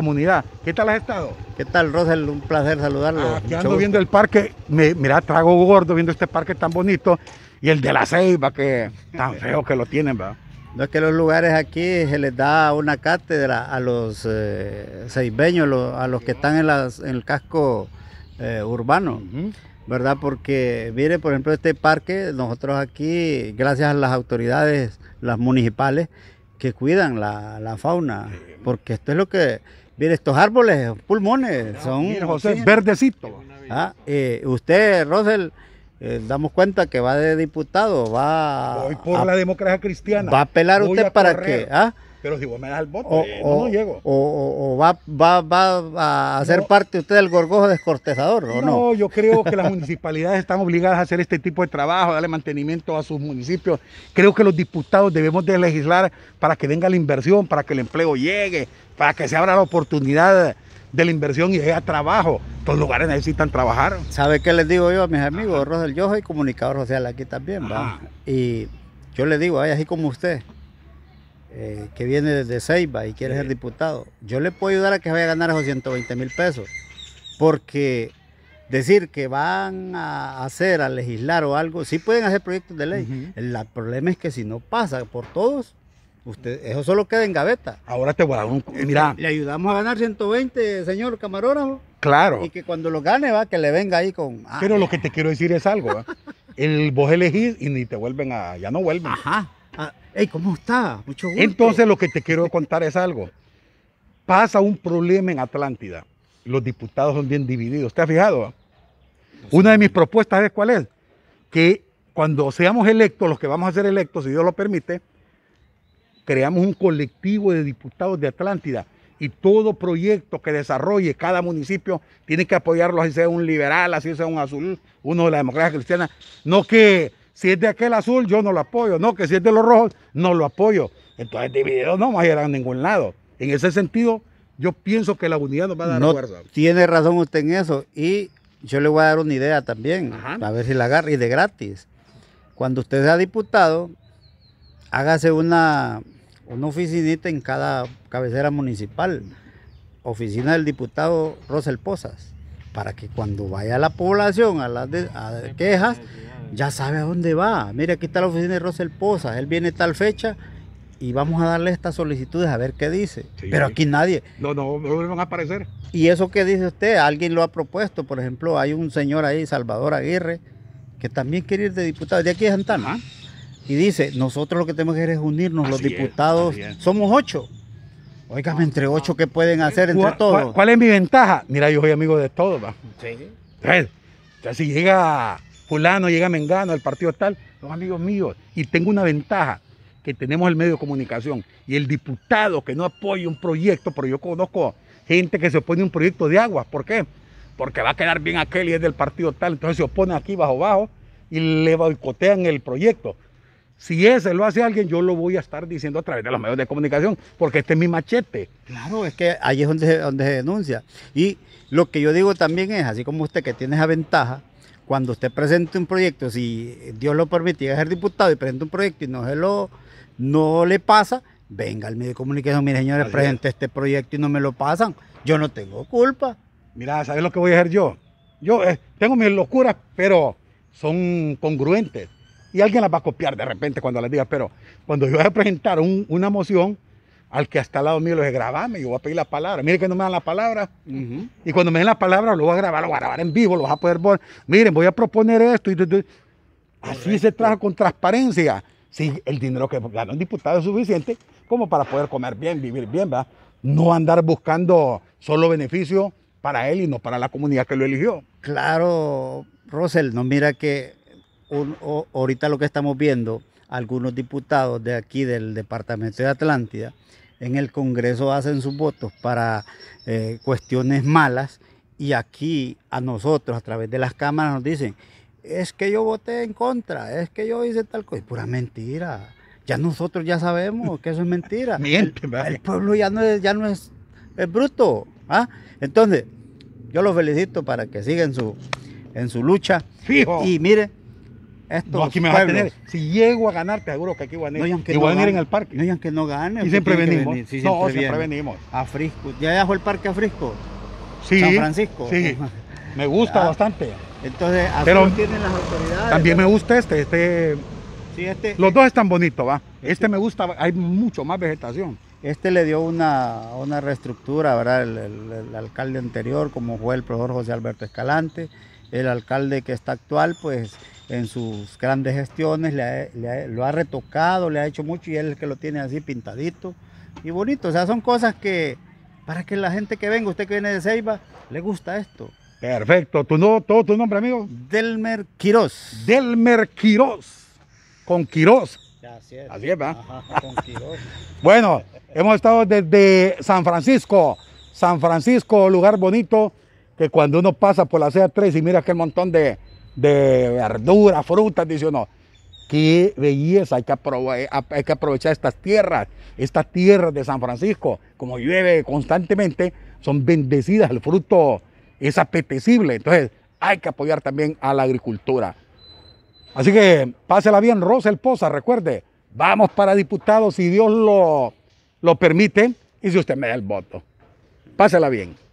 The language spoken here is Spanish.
comunidad. ¿Qué tal has estado? ¿Qué tal, Rosel? Un placer saludarlo. Aquí ah, ando viendo el parque, me, mira, trago gordo viendo este parque tan bonito y el de la ceiba, que tan feo que lo tienen, ¿verdad? No es que los lugares aquí se les da una cátedra a los seisbeños, eh, ceibeños, a los que están en, en el casco eh, urbano. ¿verdad? Porque, mire, por ejemplo, este parque, nosotros aquí, gracias a las autoridades, las municipales, que cuidan la, la fauna, porque esto es lo que Mire, estos árboles, pulmones, son... verdecitos Ah, eh, usted, Rosel, eh, damos cuenta que va de diputado, va... Hoy por la democracia cristiana. Va a apelar usted para que... ¿ah? Pero si vos me das el voto, o, no, llego. O, va, va, a ser parte usted del gorgojo descortezador, ¿o no? No, yo creo que las municipalidades están obligadas a hacer este tipo de trabajo, darle mantenimiento a sus municipios. Creo que los diputados debemos de legislar para que venga la inversión, para que el empleo llegue, para que se abra la oportunidad de la inversión y haya trabajo. Los lugares necesitan trabajar. ¿Sabe qué les digo yo a mis amigos? Rosel, yo y comunicador social aquí también, ¿va? Y yo le digo, así como usted, eh, que viene desde Ceiba y quiere ser diputado, yo le puedo ayudar a que vaya a ganar esos 120 mil pesos. Porque decir que van a hacer, a legislar o algo, sí pueden hacer proyectos de ley. El problema es que si no pasa por todos, Usted, eso solo queda en gaveta. Ahora te voy a dar un. Este, mira. Le ayudamos a ganar 120, señor camarógrafo. Claro. Y que cuando lo gane, va, que le venga ahí con. Ah, Pero lo que te quiero decir es algo. El, vos elegís y ni te vuelven a. Ya no vuelven. Ajá. Ah, está? Entonces lo que te quiero contar es algo. Pasa un problema en Atlántida. Los diputados son bien divididos. ¿Te has fijado? Una de mis propuestas es cuál es. Que cuando seamos electos, los que vamos a ser electos, si Dios lo permite, creamos un colectivo de diputados de Atlántida y todo proyecto que desarrolle cada municipio tiene que apoyarlo, así sea un liberal, así sea un azul, uno de la democracia cristiana, no que si es de aquel azul, yo no lo apoyo. No, que si es de los rojos, no lo apoyo. Entonces, dividido no va a llegar a ningún lado. En ese sentido, yo pienso que la unidad nos va a dar no fuerza. Tiene razón usted en eso. Y yo le voy a dar una idea también, a ver si la agarra y de gratis. Cuando usted sea diputado, hágase una, una oficinita en cada cabecera municipal. Oficina del diputado Rosel Posas para que cuando vaya la población a las pues, quejas, ya sabe a dónde va. Mira, aquí está la oficina de Rosel Poza, él viene tal fecha y vamos a darle estas solicitudes a ver qué dice. Pero aquí nadie. No, no, no van a aparecer. Y eso que dice usted, alguien lo ha propuesto. Por ejemplo, hay un señor ahí, Salvador Aguirre, que también quiere ir de diputado, de aquí de Santana. Y dice, nosotros lo que tenemos que hacer es unirnos los diputados. Somos ocho. Óigame, entre ocho, ¿qué pueden hacer entre todos? ¿Cuál, es mi ventaja? Mira, yo soy amigo de todos, va. Sí. O si llega fulano, llega Mengano, el partido tal, los amigos míos. Y tengo una ventaja, que tenemos el medio de comunicación. Y el diputado que no apoya un proyecto, pero yo conozco gente que se opone a un proyecto de agua. ¿Por qué? Porque va a quedar bien aquel y es del partido tal, entonces se opone aquí bajo bajo y le boicotean el proyecto. Si ese lo hace alguien, yo lo voy a estar diciendo a través de los medios de comunicación, porque este es mi machete. Claro, es que ahí es donde se, denuncia. Y lo que yo digo también es, así como usted que tiene esa ventaja, cuando usted presente un proyecto, si Dios lo permite, es el diputado y presenta un proyecto y no se lo, no le pasa, venga al medio de comunicación, mire señores, presente este proyecto y no me lo pasan, yo no tengo culpa. Mira, ¿sabes lo que voy a hacer yo? Yo eh, tengo mis locuras, pero son congruentes y alguien la va a copiar de repente cuando les diga, pero cuando yo voy a presentar una moción, al que hasta al lado mío lo dije, grabame, yo voy a pedir la palabra. Mire que no me dan la palabra. Y cuando me den la palabra, lo voy a grabar, lo voy a grabar en vivo, lo voy a poder ver. Miren, voy a proponer esto. Y, Así se trabaja con transparencia. Si el dinero que ganó un diputado es suficiente como para poder comer bien, vivir bien, ¿verdad? No andar buscando solo beneficio para él y no para la comunidad que lo eligió. Claro, Rosel, no mira que ahorita lo que estamos viendo, algunos diputados de aquí del Departamento de Atlántida en el Congreso hacen sus votos para eh, cuestiones malas y aquí a nosotros a través de las cámaras nos dicen, es que yo voté en contra, es que yo hice tal cosa, pura mentira. Ya nosotros ya sabemos que eso es mentira. el, pueblo ya no es, ya no es, bruto. ¿ah? Entonces, yo los felicito para que sigan su, en su lucha. Fijo. Y mire, estos aquí me vas a tener. Si llego a ganar, te aseguro que aquí van a venir. No, y aunque en el parque. No, y aunque no gane. Y pues siempre venimos. siempre no, siempre venimos. A Frisco. ¿Ya dejó el parque a Frisco? Sí. San Francisco. Sí. Me gusta ah. bastante. Entonces, ¿a Pero tienen las autoridades? También me gusta este, este. Sí, este. Los dos están bonitos, va. Este, este me gusta, hay mucho más vegetación. Este le dio una, reestructura, ¿verdad? El, alcalde anterior, como fue el profesor José Alberto Escalante, el alcalde que está actual, pues en sus grandes gestiones lo ha retocado, le ha hecho mucho y él es el que lo tiene así pintadito y bonito. O sea, son cosas que para que la gente que venga, usted que viene de Ceiba, le gusta esto. Perfecto. ¿Tu, no, todo tu nombre, amigo? Delmer Quiroz. Delmer Quiroz. Con Quiroz. Así es. Así es, ¿verdad? con Quiroz. bueno. Hemos estado desde San Francisco, San Francisco, lugar bonito, que cuando uno pasa por la CA3 y mira aquel montón de, de verduras, frutas, dice uno, qué belleza, eh, hay que, aprovechar estas tierras, estas tierras de San Francisco, como llueve constantemente, son bendecidas, el fruto es apetecible, entonces hay que apoyar también a la agricultura. Así que pásela bien, Rosa el Poza, recuerde, vamos para diputados y Dios lo lo permite y si usted me da el voto. Pásala bien.